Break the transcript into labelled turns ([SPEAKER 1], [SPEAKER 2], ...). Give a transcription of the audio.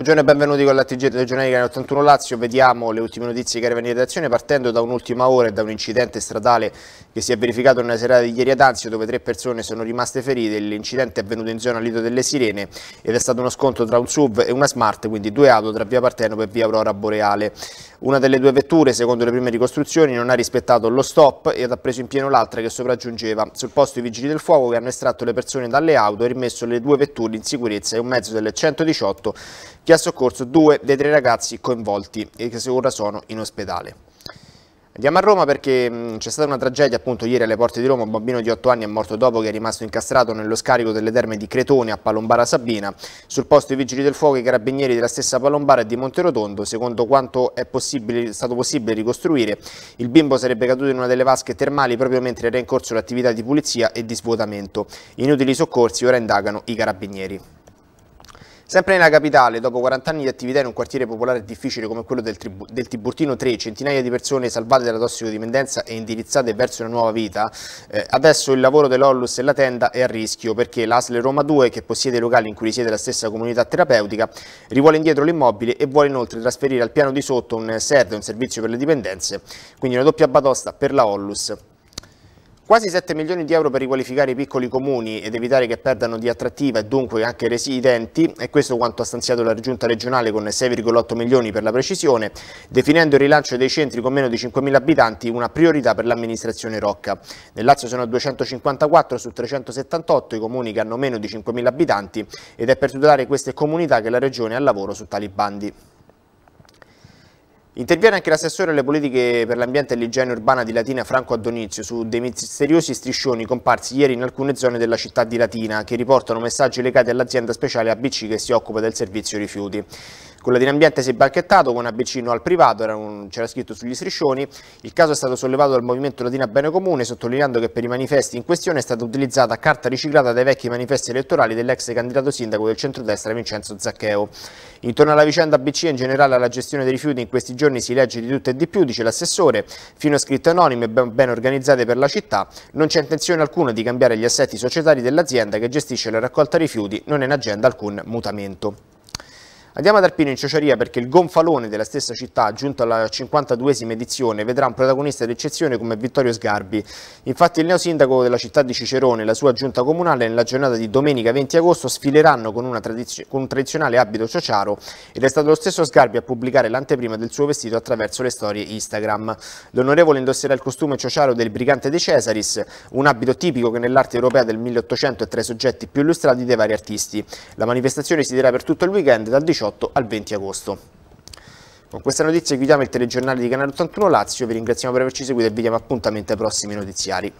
[SPEAKER 1] Buongiorno e benvenuti con l'ATG Telegiornale Canale 81 Lazio, vediamo le ultime notizie che arrivano in redazione partendo da un'ultima ora e da un incidente stradale che si è verificato nella serata di ieri ad Anzio dove tre persone sono rimaste ferite, l'incidente è avvenuto in zona Lido delle Sirene ed è stato uno scontro tra un SUV e una Smart, quindi due auto tra via Partenope e via Aurora Boreale. Una delle due vetture, secondo le prime ricostruzioni, non ha rispettato lo stop ed ha preso in pieno l'altra che sopraggiungeva. Sul posto i vigili del fuoco che hanno estratto le persone dalle auto e rimesso le due vetture in sicurezza e un mezzo delle 118 che ha soccorso due dei tre ragazzi coinvolti e che ora sono in ospedale. Andiamo a Roma perché c'è stata una tragedia appunto ieri alle porte di Roma, un bambino di 8 anni è morto dopo che è rimasto incastrato nello scarico delle terme di Cretone a Palombara Sabina. Sul posto i vigili del fuoco e i carabinieri della stessa Palombara e di Monterotondo, secondo quanto è, possibile, è stato possibile ricostruire, il bimbo sarebbe caduto in una delle vasche termali proprio mentre era in corso l'attività di pulizia e di svuotamento. Inutili soccorsi ora indagano i carabinieri. Sempre nella capitale, dopo 40 anni di attività in un quartiere popolare difficile come quello del, del, Tiburtino 3, centinaia di persone salvate dalla tossicodipendenza e indirizzate verso una nuova vita, eh, adesso il lavoro dell'Ollus e la tenda è a rischio perché l'Asle Roma 2, che possiede i locali in cui risiede la stessa comunità terapeutica, rivuole indietro l'immobile e vuole inoltre trasferire al piano di sotto un SERD, un servizio per le dipendenze, quindi una doppia batosta per la Ollus. Quasi 7 milioni di euro per riqualificare i piccoli comuni ed evitare che perdano di attrattiva e dunque anche residenti, è questo quanto ha stanziato la Giunta regionale con 6,8 milioni per la precisione, definendo il rilancio dei centri con meno di 5.000 abitanti una priorità per l'amministrazione Rocca. Nel Lazio sono 254 su 378 i comuni che hanno meno di 5.000 abitanti ed è per tutelare queste comunità che la Regione ha lavoro su tali bandi. Interviene anche l'assessore alle politiche per l'ambiente e l'igiene urbana di Latina Franco Adonizio, su dei misteriosi striscioni comparsi ieri in alcune zone della città di Latina che riportano messaggi legati all'azienda speciale ABC che si occupa del servizio rifiuti. Quella di un ambiente si è banchettato con un abbecino al privato, c'era scritto sugli striscioni. Il caso è stato sollevato dal Movimento Latina Bene Comune, sottolineando che per i manifesti in questione è stata utilizzata carta riciclata dai vecchi manifesti elettorali dell'ex candidato sindaco del centrodestra Vincenzo Zaccheo. Intorno alla vicenda ABC e in generale alla gestione dei rifiuti in questi giorni si legge di tutto e di più, dice l'assessore, fino a scritte anonime ben, ben organizzate per la città, non c'è intenzione alcuna di cambiare gli assetti societari dell'azienda che gestisce la raccolta rifiuti, non è in agenda alcun mutamento. Andiamo ad Arpino in Ciociaria perché il gonfalone della stessa città, giunto alla 52esima edizione, vedrà un protagonista d'eccezione come Vittorio Sgarbi. Infatti il neosindaco della città di Cicerone e la sua giunta comunale nella giornata di domenica 20 agosto sfileranno con, con un tradizionale abito ciociaro ed è stato lo stesso Sgarbi a pubblicare l'anteprima del suo vestito attraverso le storie Instagram. L'onorevole indosserà il costume ciociaro del brigante De Cesaris, un abito tipico che nell'arte europea del 1800 è tra i soggetti più illustrati dei vari artisti. La manifestazione si dirà per tutto il weekend dal 18 18 al 20 agosto. Con questa notizia chiudiamo il telegiornale di Canale 81 Lazio, vi ringraziamo per averci seguito e vi diamo appuntamento ai prossimi notiziari.